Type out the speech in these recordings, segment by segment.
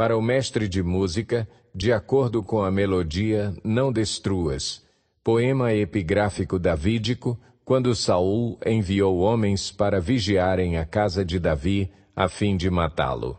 Para o mestre de música, de acordo com a melodia, não destruas. Poema epigráfico davídico, quando Saul enviou homens para vigiarem a casa de Davi, a fim de matá-lo.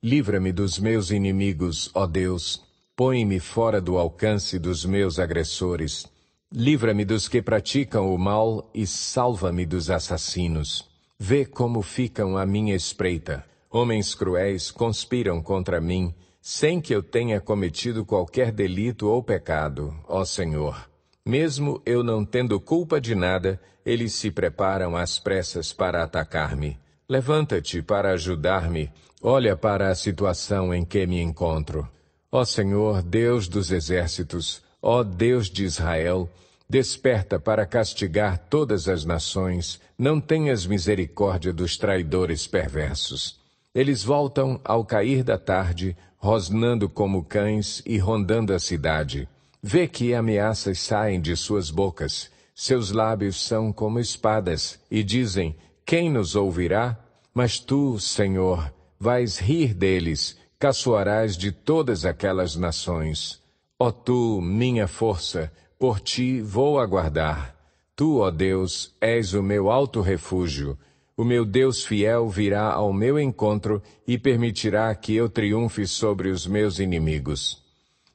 Livra-me dos meus inimigos, ó Deus. Põe-me fora do alcance dos meus agressores. Livra-me dos que praticam o mal e salva-me dos assassinos. Vê como ficam à minha espreita Homens cruéis conspiram contra mim, sem que eu tenha cometido qualquer delito ou pecado, ó Senhor. Mesmo eu não tendo culpa de nada, eles se preparam às pressas para atacar-me. Levanta-te para ajudar-me, olha para a situação em que me encontro. Ó Senhor, Deus dos exércitos, ó Deus de Israel, desperta para castigar todas as nações, não tenhas misericórdia dos traidores perversos. Eles voltam ao cair da tarde, rosnando como cães e rondando a cidade. Vê que ameaças saem de suas bocas. Seus lábios são como espadas e dizem: Quem nos ouvirá? Mas tu, Senhor, vais rir deles, caçoarás de todas aquelas nações. Ó tu, minha força, por ti vou aguardar. Tu, ó Deus, és o meu alto refúgio, o meu Deus fiel virá ao meu encontro e permitirá que eu triunfe sobre os meus inimigos.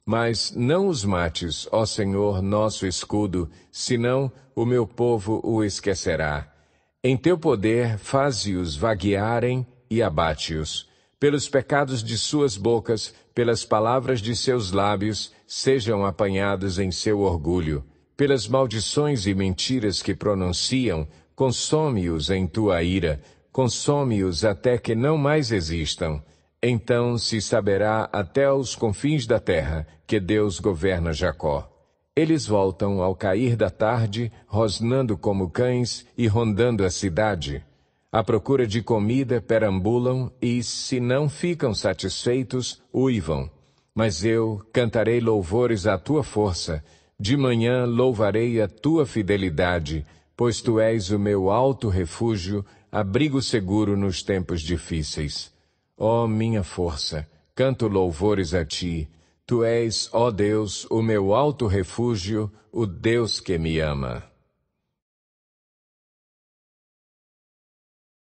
Mas não os mates, ó Senhor, nosso escudo, senão o meu povo o esquecerá. Em teu poder faze-os vaguearem e abate-os. Pelos pecados de suas bocas, pelas palavras de seus lábios, sejam apanhados em seu orgulho. Pelas maldições e mentiras que pronunciam, consome-os em tua ira, consome-os até que não mais existam. Então se saberá até os confins da terra que Deus governa Jacó. Eles voltam ao cair da tarde, rosnando como cães e rondando a cidade. À procura de comida perambulam e, se não ficam satisfeitos, uivam. Mas eu cantarei louvores à tua força, de manhã louvarei a tua fidelidade, pois tu és o meu alto refúgio, abrigo seguro nos tempos difíceis. Ó oh, minha força, canto louvores a ti. Tu és, ó oh Deus, o meu alto refúgio, o Deus que me ama.